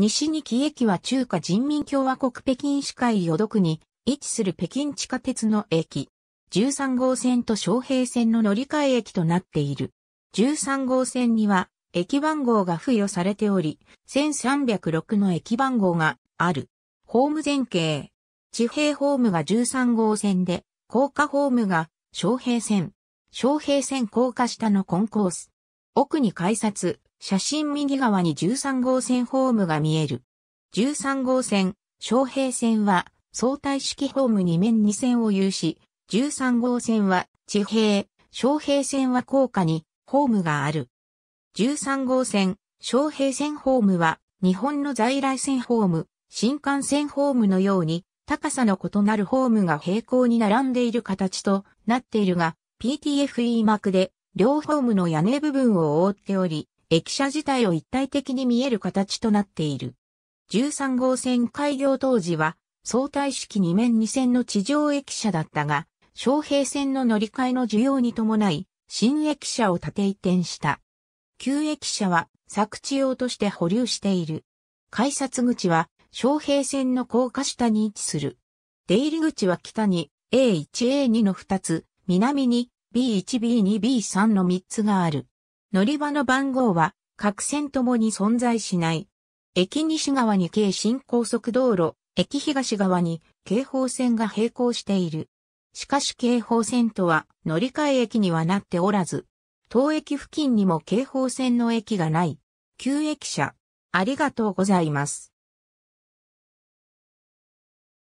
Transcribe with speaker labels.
Speaker 1: 西に木駅は中華人民共和国北京市会淀読に位置する北京地下鉄の駅。13号線と昌平線の乗り換え駅となっている。13号線には駅番号が付与されており、1306の駅番号がある。ホーム前景。地平ホームが13号線で、高架ホームが昌平線。昌平線高架下のコンコース。奥に改札、写真右側に13号線ホームが見える。13号線、昌平線は相対式ホーム2面2線を有し、13号線は地平、昌平線は高架にホームがある。13号線、昌平線ホームは日本の在来線ホーム、新幹線ホームのように高さの異なるホームが平行に並んでいる形となっているが、PTFE 膜で両ホームの屋根部分を覆っており、駅舎自体を一体的に見える形となっている。13号線開業当時は相対式2面2線の地上駅舎だったが、昌平線の乗り換えの需要に伴い、新駅舎を縦移転した。旧駅舎は作地用として保留している。改札口は昌平線の高架下に位置する。出入り口は北に A1A2 の2つ、南に B1B2B3 の3つがある。乗り場の番号は各線ともに存在しない。駅西側に京新高速道路、駅東側に京方線が並行している。しかし京方線とは乗り換え駅にはなっておらず、当駅付近にも京方線の駅がない。旧駅舎、ありがとうございま
Speaker 2: す。